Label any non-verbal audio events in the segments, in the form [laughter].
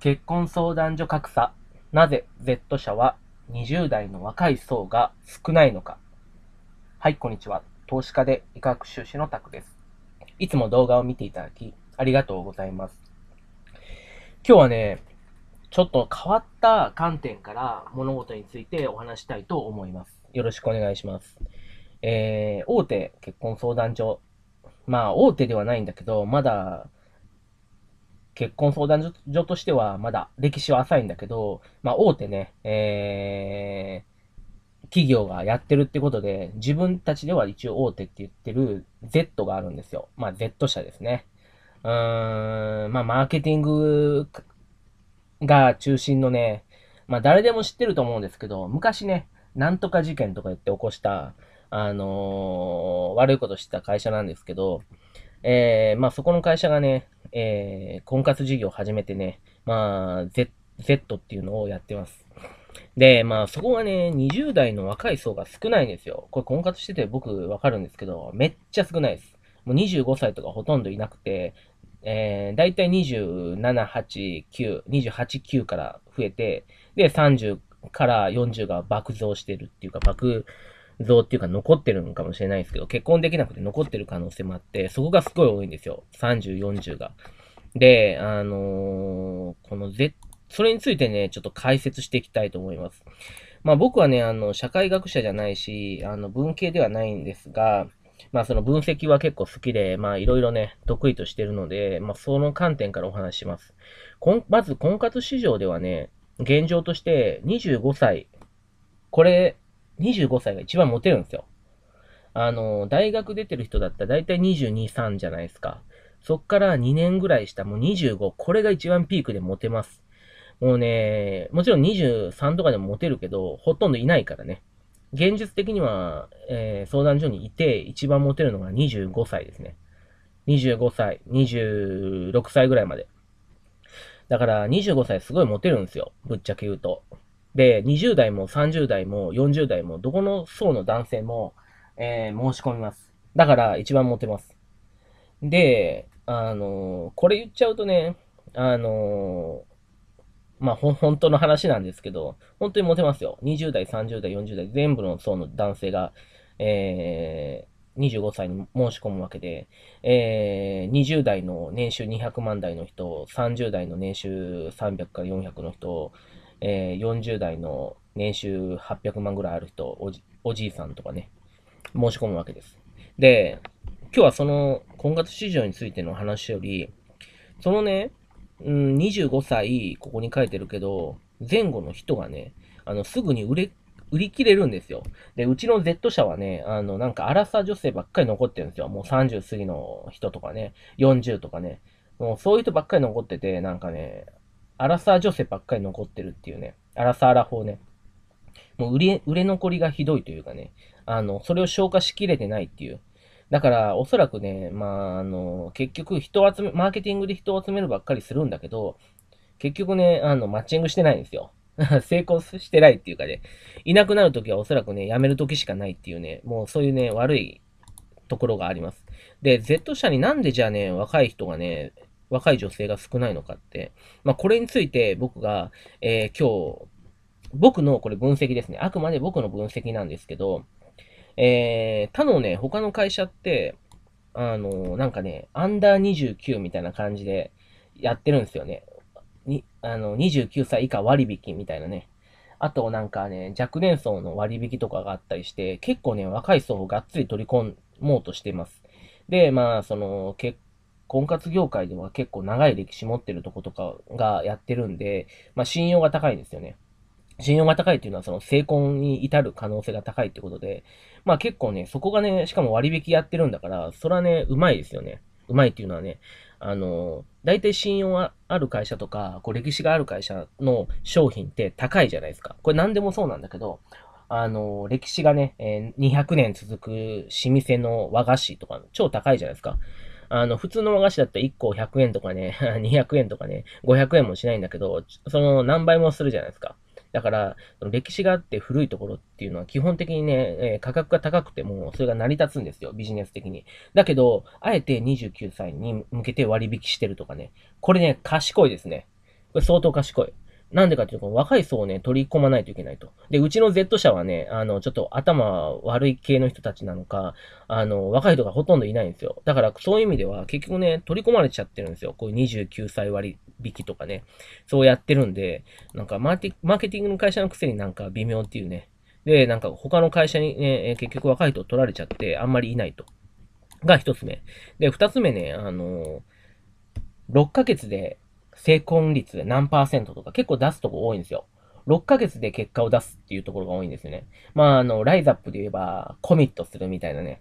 結婚相談所格差。なぜ Z 社は20代の若い層が少ないのか。はい、こんにちは。投資家で医学修士のタクです。いつも動画を見ていただき、ありがとうございます。今日はね、ちょっと変わった観点から物事についてお話したいと思います。よろしくお願いします。えー、大手結婚相談所。まあ、大手ではないんだけど、まだ結婚相談所としてはまだ歴史は浅いんだけど、まあ大手ね、えー、企業がやってるってことで、自分たちでは一応大手って言ってる Z があるんですよ。まあ Z 社ですね。うーん、まあマーケティングが中心のね、まあ誰でも知ってると思うんですけど、昔ね、なんとか事件とか言って起こした、あのー、悪いことしてた会社なんですけど、えー、まあ、そこの会社がね、えー、婚活事業を始めてね、まあ、Z、Z っていうのをやってます。で、まあ、そこがね、20代の若い層が少ないんですよ。これ婚活してて僕わかるんですけど、めっちゃ少ないです。もう25歳とかほとんどいなくて、えー、だいたい27、8、9、28、9から増えて、で、30から40が爆増してるっていうか、爆、像っていうか残ってるのかもしれないですけど、結婚できなくて残ってる可能性もあって、そこがすごい多いんですよ。30、40が。で、あのー、このぜそれについてね、ちょっと解説していきたいと思います。まあ僕はね、あの、社会学者じゃないし、あの、文系ではないんですが、まあその分析は結構好きで、まあいろいろね、得意としてるので、まあその観点からお話します。こんまず婚活市場ではね、現状として25歳、これ25歳が一番モテるんですよ。あの、大学出てる人だったら大体22、3じゃないですか。そっから2年ぐらいしたもう25、これが一番ピークでモテます。もうね、もちろん23とかでもモテるけど、ほとんどいないからね。現実的には、えー、相談所にいて一番モテるのが25歳ですね。25歳、26歳ぐらいまで。だから25歳すごいモテるんですよ。ぶっちゃけ言うと。で、20代も30代も40代も、どこの層の男性も、えー、申し込みます。だから、一番モテます。で、あのー、これ言っちゃうとね、あのー、まあ、ほ、本当の話なんですけど、本当にモテますよ。20代、30代、40代、全部の層の男性が、えー、25歳に申し込むわけで、えー、20代の年収200万台の人、30代の年収300から400の人、えー、40代の年収800万ぐらいある人、おじおじいさんとかね、申し込むわけです。で、今日はその婚活市場についての話より、そのね、うん、25歳、ここに書いてるけど、前後の人がね、あの、すぐに売れ、売り切れるんですよ。で、うちの Z 社はね、あの、なんか、アラサ女性ばっかり残ってるんですよ。もう30過ぎの人とかね、40とかね。もうそういう人ばっかり残ってて、なんかね、アラサー女性ばっかり残ってるっていうね、アラサーラ法ね。もう売れ、売れ残りがひどいというかね、あの、それを消化しきれてないっていう。だから、おそらくね、まあ、あの、結局人を集め、マーケティングで人を集めるばっかりするんだけど、結局ね、あの、マッチングしてないんですよ。[laughs] 成功してないっていうかね、いなくなるときはおそらくね、辞めるときしかないっていうね、もうそういうね、悪いところがあります。で、Z 社になんでじゃあね、若い人がね、若い女性が少ないのかって、まあ、これについて僕が、えー、今日、僕のこれ分析ですね。あくまで僕の分析なんですけど、えー、他のね、他の会社って、あの、なんかね、アンダー29みたいな感じでやってるんですよね。に、あの、29歳以下割引みたいなね。あとなんかね、若年層の割引とかがあったりして、結構ね、若い層をがっつり取り込もうとしています。で、まあ、その、結婚活業界では結構長い歴史持ってるとことかがやってるんで、まあ、信用が高いんですよね。信用が高いっていうのは、その成婚に至る可能性が高いってことで、まあ結構ね、そこがね、しかも割引やってるんだから、それはね、うまいですよね。うまいっていうのはね、あの、大体信用がある会社とか、こう歴史がある会社の商品って高いじゃないですか。これ何でもそうなんだけど、あの、歴史がね、え200年続く老舗の和菓子とか超高いじゃないですか。あの、普通の和菓子だったら1個100円とかね、200 [laughs] 円とかね、500円もしないんだけど、その何倍もするじゃないですか。だから、歴史があって古いところっていうのは基本的にね、えー、価格が高くてもそれが成り立つんですよ、ビジネス的に。だけど、あえて29歳に向けて割引してるとかね。これね、賢いですね。これ相当賢い。なんでかっていうと、若い層をね、取り込まないといけないと。で、うちの Z 社はね、あの、ちょっと頭悪い系の人たちなのか、あの、若い人がほとんどいないんですよ。だから、そういう意味では、結局ね、取り込まれちゃってるんですよ。こういう29歳割引とかね。そうやってるんで、なんかマーテマーケティングの会社のくせになんか微妙っていうね。で、なんか他の会社にね、結局若い人取られちゃって、あんまりいないと。が一つ目。で、二つ目ね、あの、6ヶ月で成婚率何パーセントとか結構出すとこ多いんですよ。6ヶ月で結果を出すっていうところが多いんですよね。まあ、あの、ライザップで言えば、コミットするみたいなね。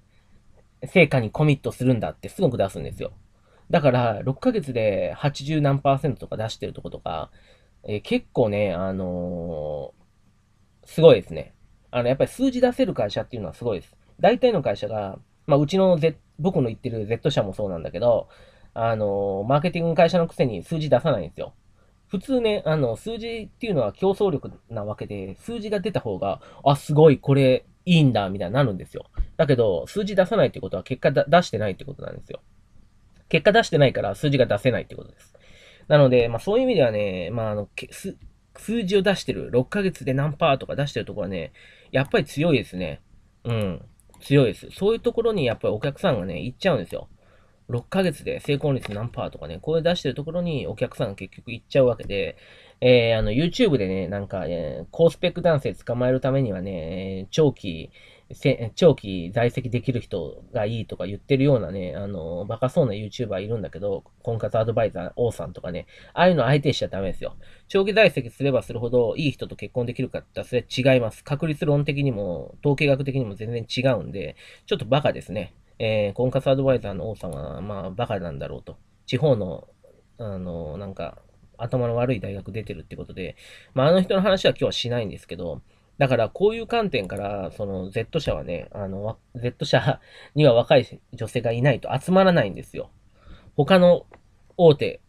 成果にコミットするんだってすごく出すんですよ。だから、6ヶ月で80何パーセントとか出してるとことか、えー、結構ね、あのー、すごいですね。あの、やっぱり数字出せる会社っていうのはすごいです。大体の会社が、まあ、うちの、Z、僕の言ってる Z 社もそうなんだけど、あの、マーケティングの会社のくせに数字出さないんですよ。普通ね、あの、数字っていうのは競争力なわけで、数字が出た方が、あ、すごい、これ、いいんだ、みたいになるんですよ。だけど、数字出さないってことは結果出してないってことなんですよ。結果出してないから数字が出せないってことです。なので、まあそういう意味ではね、まああの、数字を出してる、6ヶ月で何パーとか出してるところはね、やっぱり強いですね。うん。強いです。そういうところにやっぱりお客さんがね、行っちゃうんですよ。6ヶ月で成功率何パーとかね、こういう出してるところにお客さんが結局行っちゃうわけで、えー、あの、YouTube でね、なんか、えー、高スペック男性捕まえるためにはね、長期、長期在籍できる人がいいとか言ってるようなね、あの、バカそうな YouTuber いるんだけど、婚活アドバイザー王さんとかね、ああいうの相手しちゃダメですよ。長期在籍すればするほどいい人と結婚できるかって言ったらそれは違います。確率論的にも、統計学的にも全然違うんで、ちょっとバカですね。えー、婚活アドバイザーの王様は、まあ、バカなんだろうと。地方の、あの、なんか、頭の悪い大学出てるってことで、まあ、あの人の話は今日はしないんですけど、だからこういう観点から、その Z 社はね、あの、Z 社には若い女性がいないと集まらないんですよ。他の大手、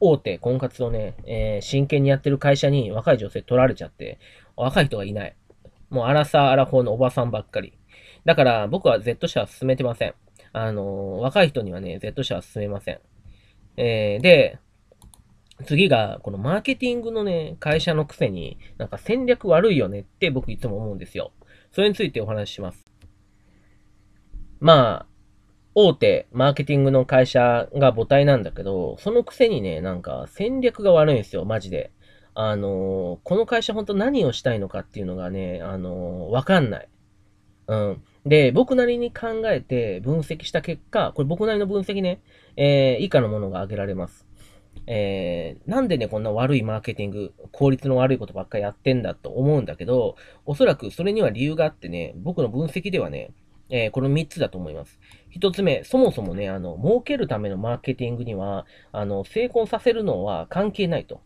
大手婚活をね、えー、真剣にやってる会社に若い女性取られちゃって、若い人がいない。もうアラサー・アラフォーのおばさんばっかり。だから僕は Z 社は進めてません。あの、若い人にはね、Z 社は進めません。えー、で、次が、このマーケティングのね、会社のくせに、なんか戦略悪いよねって僕いつも思うんですよ。それについてお話しします。まあ、大手マーケティングの会社が母体なんだけど、そのくせにね、なんか戦略が悪いんですよ、マジで。あのー、この会社本当何をしたいのかっていうのがね、あのー、わかんない。うん。で、僕なりに考えて分析した結果、これ僕なりの分析ね、えー、以下のものが挙げられます。えー、なんでね、こんな悪いマーケティング、効率の悪いことばっかりやってんだと思うんだけど、おそらくそれには理由があってね、僕の分析ではね、えー、この3つだと思います。1つ目、そもそもね、あの、儲けるためのマーケティングには、あの、成婚させるのは関係ないと。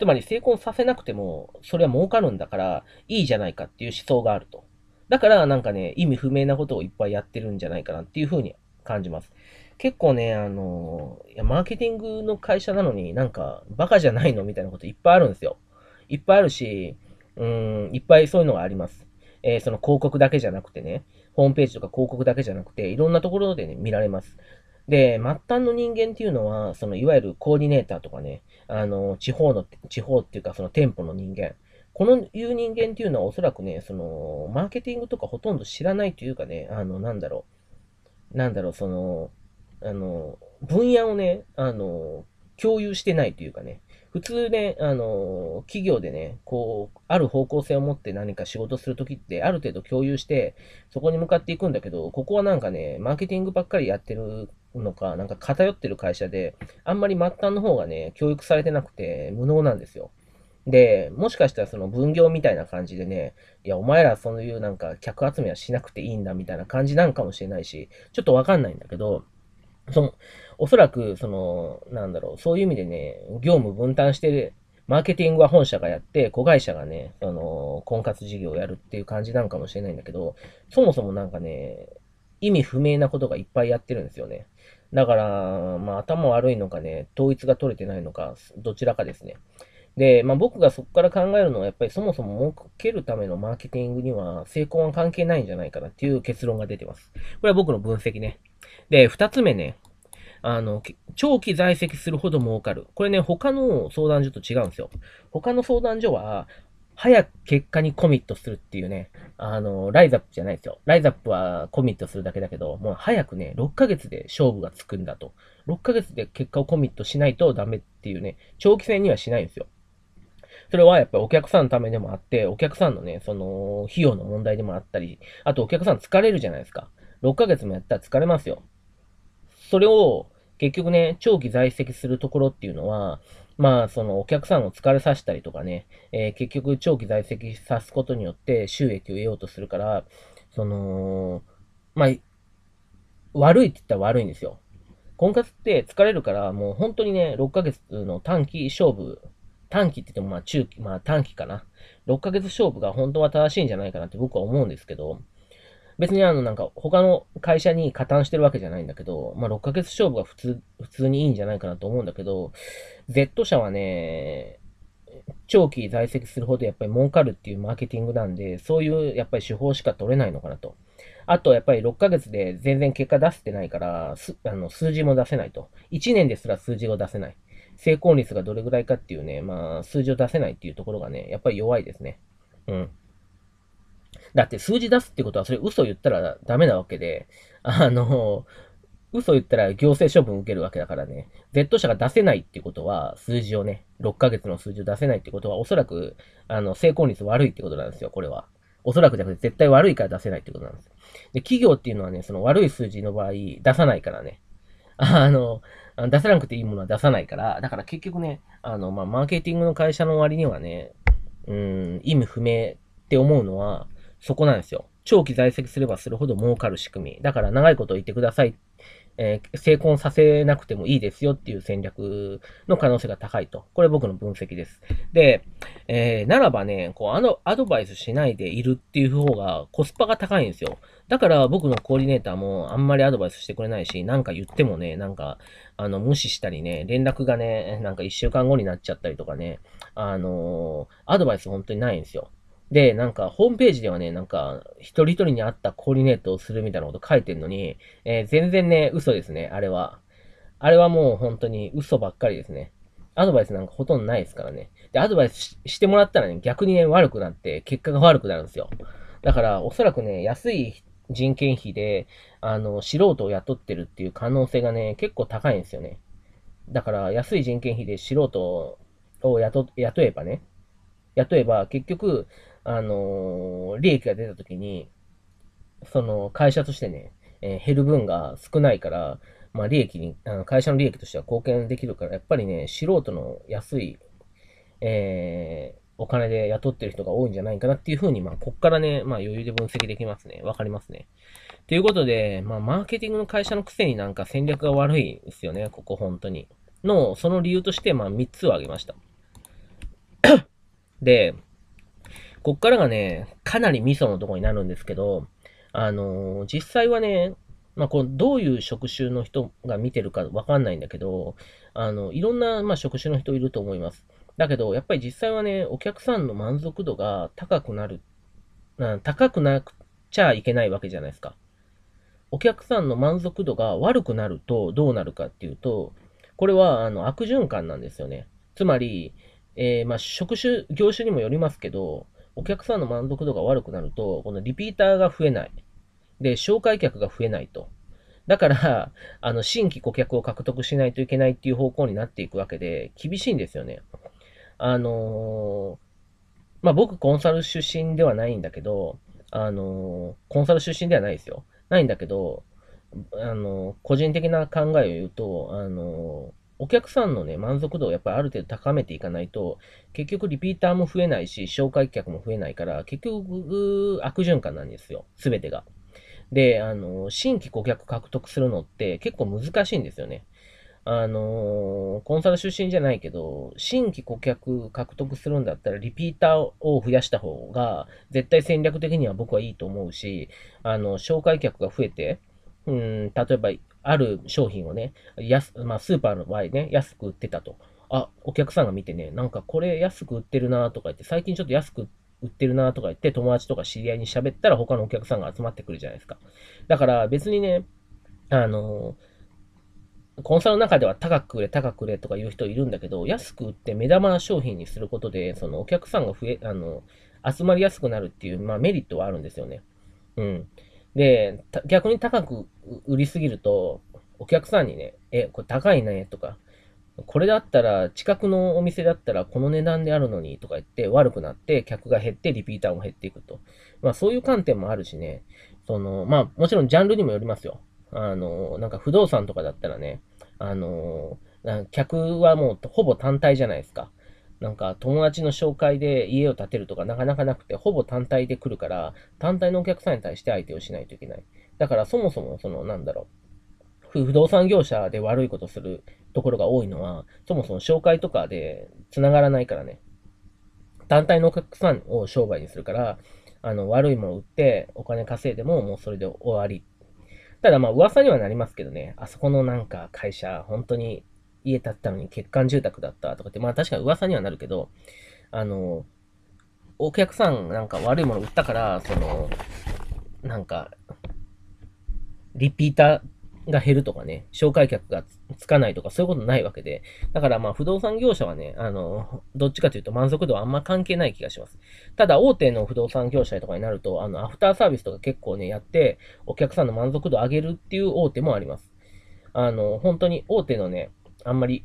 つまり成婚させなくても、それは儲かるんだから、いいじゃないかっていう思想があると。だからなんかね、意味不明なことをいっぱいやってるんじゃないかなっていうふうに感じます。結構ね、あの、いや、マーケティングの会社なのになんかバカじゃないのみたいなこといっぱいあるんですよ。いっぱいあるし、うん、いっぱいそういうのがあります。えー、その広告だけじゃなくてね、ホームページとか広告だけじゃなくて、いろんなところでね、見られます。で、末端の人間っていうのは、そのいわゆるコーディネーターとかね、あの、地方の、地方っていうかその店舗の人間、このいう人間っていうのはおそらくね、その、マーケティングとかほとんど知らないというかね、あの、なんだろう、なんだろう、その、あの、分野をね、あの、共有してないというかね、普通ね、あの、企業でね、こう、ある方向性を持って何か仕事するときって、ある程度共有して、そこに向かっていくんだけど、ここはなんかね、マーケティングばっかりやってるのか、なんか偏ってる会社で、あんまり末端の方がね、教育されてなくて、無能なんですよ。で、もしかしたらその分業みたいな感じでね、いや、お前らそういうなんか客集めはしなくていいんだみたいな感じなんかもしれないし、ちょっとわかんないんだけど、その、おそらく、その、なんだろう、そういう意味でね、業務分担して、マーケティングは本社がやって、子会社がね、あの、婚活事業をやるっていう感じなんかもしれないんだけど、そもそもなんかね、意味不明なことがいっぱいやってるんですよね。だから、まあ、頭悪いのかね、統一が取れてないのか、どちらかですね。で、まあ、僕がそこから考えるのは、やっぱりそもそも儲けるためのマーケティングには成功は関係ないんじゃないかなっていう結論が出てます。これは僕の分析ね。で、二つ目ね。あの、長期在籍するほど儲かる。これね、他の相談所と違うんですよ。他の相談所は、早く結果にコミットするっていうね、あの、ライザップじゃないですよ。ライザップはコミットするだけだけど、もう早くね、6ヶ月で勝負がつくんだと。6ヶ月で結果をコミットしないとダメっていうね、長期戦にはしないんですよ。それはやっぱりお客さんのためでもあって、お客さんのね、その、費用の問題でもあったり、あとお客さん疲れるじゃないですか。6ヶ月もやったら疲れますよ。それを、結局ね、長期在籍するところっていうのは、まあ、そのお客さんを疲れさせたりとかね、えー、結局長期在籍さすことによって収益を得ようとするから、その、まあ、悪いって言ったら悪いんですよ。婚活って疲れるから、もう本当にね、6ヶ月の短期勝負短期って言ってもまあ中期、まあ短期かな。6ヶ月勝負が本当は正しいんじゃないかなって僕は思うんですけど、別にあのなんか他の会社に加担してるわけじゃないんだけど、まあ6ヶ月勝負が普通、普通にいいんじゃないかなと思うんだけど、Z 社はね、長期在籍するほどやっぱり儲かるっていうマーケティングなんで、そういうやっぱり手法しか取れないのかなと。あとやっぱり6ヶ月で全然結果出せてないから、あの数字も出せないと。1年ですら数字を出せない。成功率がどれぐらいかっていうね、まあ、数字を出せないっていうところがね、やっぱり弱いですね。うん。だって数字出すってことは、それ嘘言ったらダメなわけで、あの、嘘言ったら行政処分受けるわけだからね、Z 社が出せないってことは、数字をね、6ヶ月の数字を出せないってことは、おそらく、あの、成功率悪いってことなんですよ、これは。おそらくじゃなくて、絶対悪いから出せないってことなんです。で、企業っていうのはね、その悪い数字の場合、出さないからね。あの、出さなくていいものは出さないから、だから結局ね、あの、まあ、マーケティングの会社の割にはね、うん、意味不明って思うのは、そこなんですよ。長期在籍すればするほど儲かる仕組み。だから長いこと言ってください。えー、成婚させなくてもいいですよっていう戦略の可能性が高いと。これ僕の分析です。で、えー、ならばね、こう、あの、アドバイスしないでいるっていう方がコスパが高いんですよ。だから僕のコーディネーターもあんまりアドバイスしてくれないし、なんか言ってもね、なんか、あの、無視したりね、連絡がね、なんか1週間後になっちゃったりとかね、あのー、アドバイス本当にないんですよ。で、なんか、ホームページではね、なんか、一人一人に合ったコーディネートをするみたいなこと書いてんのに、えー、全然ね、嘘ですね、あれは。あれはもう本当に嘘ばっかりですね。アドバイスなんかほとんどないですからね。で、アドバイスしてもらったらね、逆にね、悪くなって、結果が悪くなるんですよ。だから、おそらくね、安い人件費で、あの、素人を雇ってるっていう可能性がね、結構高いんですよね。だから、安い人件費で素人を雇雇えばね、雇えば結局、あのー、利益が出た時に、その会社としてね、えー、減る分が少ないから、まあ利益に、あの会社の利益としては貢献できるから、やっぱりね、素人の安い、えお金で雇ってる人が多いんじゃないかなっていうふうに、まあ、こっからね、まあ余裕で分析できますね。わかりますね。ということで、まあ、マーケティングの会社のくせになんか戦略が悪いですよね、ここ本当に。の、その理由として、まあ、3つを挙げました。[coughs] で、こっからがね、かなりミソのとこになるんですけど、あのー、実際はね、まあ、このどういう職種の人が見てるかわかんないんだけど、あの、いろんな、まあ、職種の人いると思います。だけど、やっぱり実際はね、お客さんの満足度が高くなる、な高くなくちゃいけないわけじゃないですか。お客さんの満足度が悪くなるとどうなるかっていうと、これはあの悪循環なんですよね。つまり、えー、まあ、職種、業種にもよりますけど、お客さんの満足度が悪くなると、このリピーターが増えない。で、紹介客が増えないと。だから、あの、新規顧客を獲得しないといけないっていう方向になっていくわけで、厳しいんですよね。あのー、まあ、僕コンサル出身ではないんだけど、あのー、コンサル出身ではないですよ。ないんだけど、あのー、個人的な考えを言うと、あのお客さんのね、満足度をやっぱりある程度高めていかないと、結局リピーターも増えないし、紹介客も増えないから、結局悪循環なんですよ、すべてが。で、あの、新規顧客獲得するのって結構難しいんですよね。あのー、コンサル出身じゃないけど、新規顧客獲得するんだったら、リピーターを増やした方が、絶対戦略的には僕はいいと思うし、あの、紹介客が増えて、うん、例えば、ある商品をね、安、まあ、スーパーの場合ね、安く売ってたと。あ、お客さんが見てね、なんかこれ安く売ってるなとか言って、最近ちょっと安く売ってるなとか言って、友達とか知り合いに喋ったら他のお客さんが集まってくるじゃないですか。だから別にね、あのーコンサルの中では高く売れ、高く売れとか言う人いるんだけど、安く売って目玉商品にすることで、そのお客さんが増え、あの、集まりやすくなるっていう、まあメリットはあるんですよね。うん。で、逆に高く売りすぎると、お客さんにね、え、これ高いね、とか、これだったら、近くのお店だったらこの値段であるのに、とか言って悪くなって、客が減って、リピーターも減っていくと。まあそういう観点もあるしね、その、まあもちろんジャンルにもよりますよ。あの、なんか不動産とかだったらね、あのー、客はもうほぼ単体じゃないですか。なんか友達の紹介で家を建てるとかなかなかなくて、ほぼ単体で来るから、単体のお客さんに対して相手をしないといけない。だからそもそも、その、なんだろう。不動産業者で悪いことするところが多いのは、そもそも紹介とかで繋がらないからね。単体のお客さんを商売にするから、あの、悪いもの売ってお金稼いでももうそれで終わりただまあ噂にはなりますけどね、あそこのなんか会社、本当に家建ったのに欠陥住宅だったとかって、まあ確かに噂にはなるけど、あの、お客さんなんか悪いもの売ったから、その、なんか、リピーターが減るとかね、紹介客がつかないとかそういうことないわけで、だからまあ不動産業者はね、あの、どっちかというと満足度はあんま関係ない気がします。ただ大手の不動産業者とかになると、あの、アフターサービスとか結構ね、やって、お客さんの満足度を上げるっていう大手もあります。あの、本当に大手のね、あんまり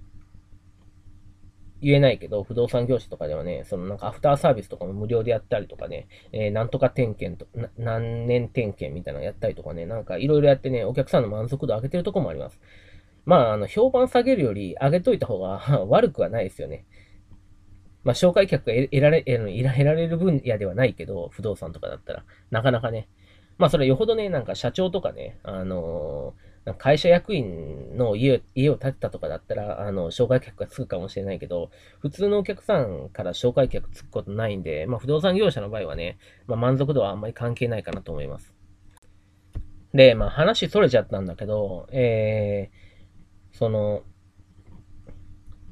言えないけど、不動産業者とかではね、そのなんかアフターサービスとかも無料でやったりとかね、えー、なんとか点検と、何年点検みたいなのやったりとかね、なんかいろいろやってね、お客さんの満足度上げてるとこもあります。まあ、あの、評判下げるより上げといた方が [laughs] 悪くはないですよね。まあ、紹介客が得られ、得られる分野ではないけど、不動産とかだったら、なかなかね。まあ、それよほどね、なんか社長とかね、あのー会社役員の家家を建てたとかだったら、あの、紹介客がつくかもしれないけど、普通のお客さんから紹介客つくことないんで、まあ、不動産業者の場合はね、まあ、満足度はあんまり関係ないかなと思います。で、まあ、話逸れちゃったんだけど、えー、その、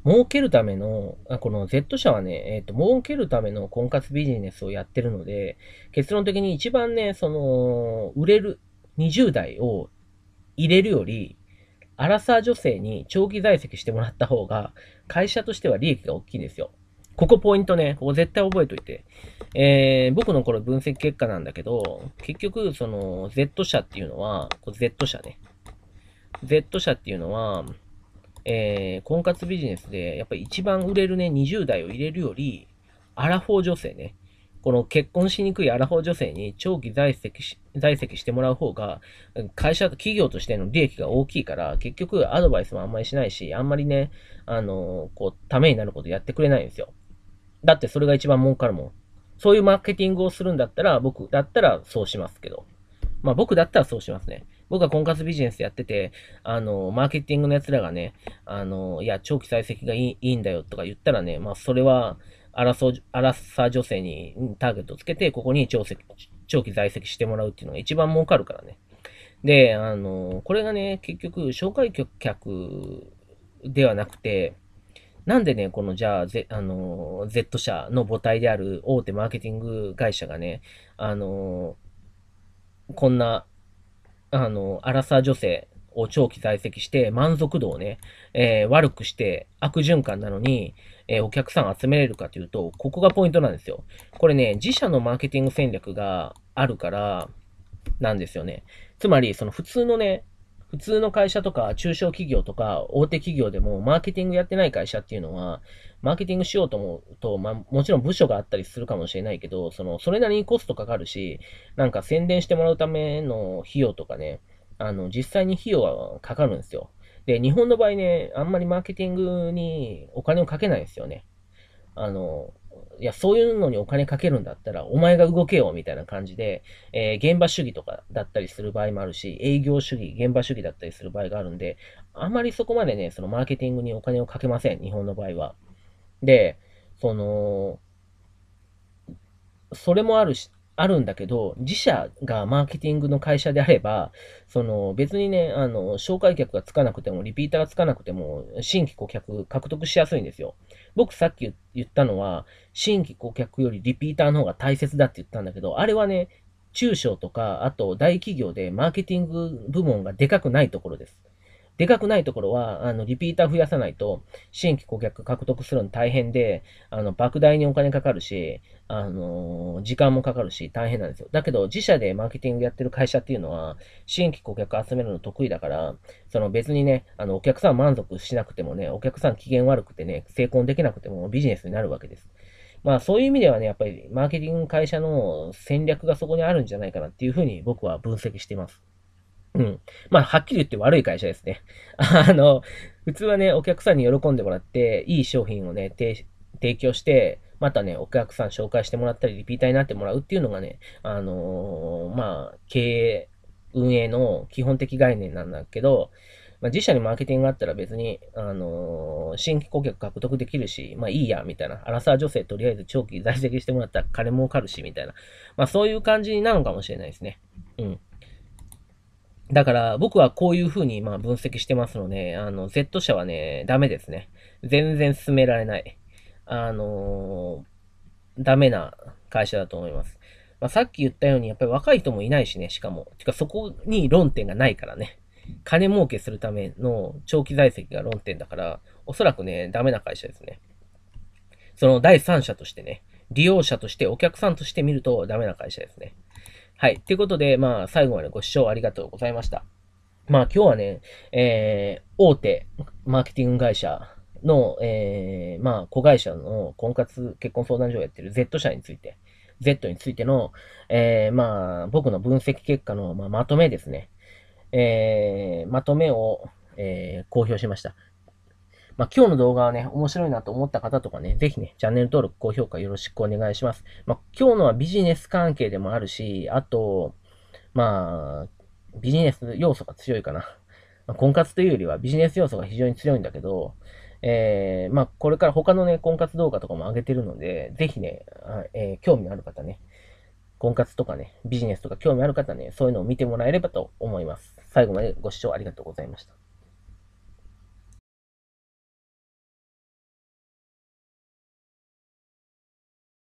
儲けるための、あこの Z 社はね、えっ、ー、と、儲けるための婚活ビジネスをやってるので、結論的に一番ね、その、売れる20代を入れるより、アラサー女性に長期在籍してもらった方が、会社としては利益が大きいんですよ。ここポイントね、ここ絶対覚えといて。えー、僕のこれ分析結果なんだけど、結局、その、Z 社っていうのは、Z 社ね。Z 社っていうのは、えー、婚活ビジネスで、やっぱり一番売れるね、20代を入れるより、アラフォー女性ね。この結婚しにくいアラフォー女性に長期在籍し、在籍してもらう方が、会社、企業としての利益が大きいから、結局アドバイスもあんまりしないし、あんまりね、あの、こう、ためになることやってくれないんですよ。だってそれが一番儲かるもん。そういうマーケティングをするんだったら、僕だったらそうしますけど。まあ僕だったらそうしますね。僕は婚活ビジネスやってて、あの、マーケティングの奴らがね、あの、いや、長期在籍がいいいいんだよとか言ったらね、まあそれは、争う、荒さ女性にターゲットをつけて、ここに長長期在籍してもらうっていうのが一番儲かるからね。で、あの、これがね、結局、紹介客ではなくて、なんでね、このじゃあ、Z、あの、Z 社の母体である大手マーケティング会社がね、あの、こんな、あの、アラサー女性を長期在籍して満足度をね、えー、悪くして悪循環なのに、えー、お客さん集めれるかというと、ここがポイントなんですよ。これね、自社のマーケティング戦略があるから、なんですよね。つまり、その普通のね、普通の会社とか中小企業とか大手企業でもマーケティングやってない会社っていうのは、マーケティングしようと思うと、まあ、もちろん部署があったりするかもしれないけど、その、それなりにコストかかるし、なんか宣伝してもらうための費用とかね、あの、実際に費用はかかるんですよ。で、日本の場合ね、あんまりマーケティングにお金をかけないんですよね。あの、いや、そういうのにお金かけるんだったら、お前が動けよ、みたいな感じで、えー、現場主義とかだったりする場合もあるし、営業主義、現場主義だったりする場合があるんで、あまりそこまでね、そのマーケティングにお金をかけません、日本の場合は。で、その、それもあるし、あるんだけど、自社がマーケティングの会社であれば、その別にね、あの、紹介客がつかなくても、リピーターがつかなくても、新規顧客獲得しやすいんですよ。僕さっき言ったのは、新規顧客よりリピーターの方が大切だって言ったんだけど、あれはね、中小とか、あと大企業でマーケティング部門がでかくないところです。でかくないところは、あの、リピーター増やさないと、新規顧客獲得するの大変で、あの、莫大にお金かかるし、あの、時間もかかるし、大変なんですよ。だけど、自社でマーケティングやってる会社っていうのは、新規顧客集めるの得意だから、その別にね、あの、お客さん満足しなくてもね、お客さん機嫌悪くてね、成功できなくてもビジネスになるわけです。まあそういう意味ではね、やっぱりマーケティング会社の戦略がそこにあるんじゃないかなっていうふうに僕は分析しています。うん。まあ、はっきり言って悪い会社ですね。[laughs] あの、普通はね、お客さんに喜んでもらって、いい商品をね、提供して、またね、お客さん紹介してもらったり、リピーターになってもらうっていうのがね、あのー、まあ、経営、運営の基本的概念なんだけど、まあ、自社にマーケティングがあったら別に、あのー、新規顧客獲得できるし、まあいいや、みたいな。アラサー女性とりあえず長期在籍してもらったら金儲かるし、みたいな。まあそういう感じなのかもしれないですね。うん。だから僕はこういう風にま分析してますので、あの、Z 社はね、ダメですね。全然進められない。あのー、ダメな会社だと思います。まあ、さっき言ったように、やっぱり若い人もいないしね、しかも。てかそこに論点がないからね。金儲けするための長期在籍が論点だから、おそらくね、ダメな会社ですね。その第三者としてね、利用者として、お客さんとして見るとダメな会社ですね。はい。ということで、まあ、最後までご視聴ありがとうございました。まあ、今日はね、えー、大手マーケティング会社の、えー、まあ、子会社の婚活結婚相談所をやってる Z 社について、Z についての、えー、まあ、僕の分析結果の、まあ、まとめですね。えー、まとめを、えー、公表しました。まあ、今日の動画はね、面白いなと思った方とかね、ぜひね、チャンネル登録、高評価よろしくお願いします。まあ、今日のはビジネス関係でもあるし、あと、まあ、ビジネス要素が強いかな。まあ、婚活というよりはビジネス要素が非常に強いんだけど、えー、まあ、これから他のね、婚活動画とかも上げてるので、ぜひね、えー、興味のある方ね、婚活とかね、ビジネスとか興味ある方ね、そういうのを見てもらえればと思います。最後までご視聴ありがとうございました。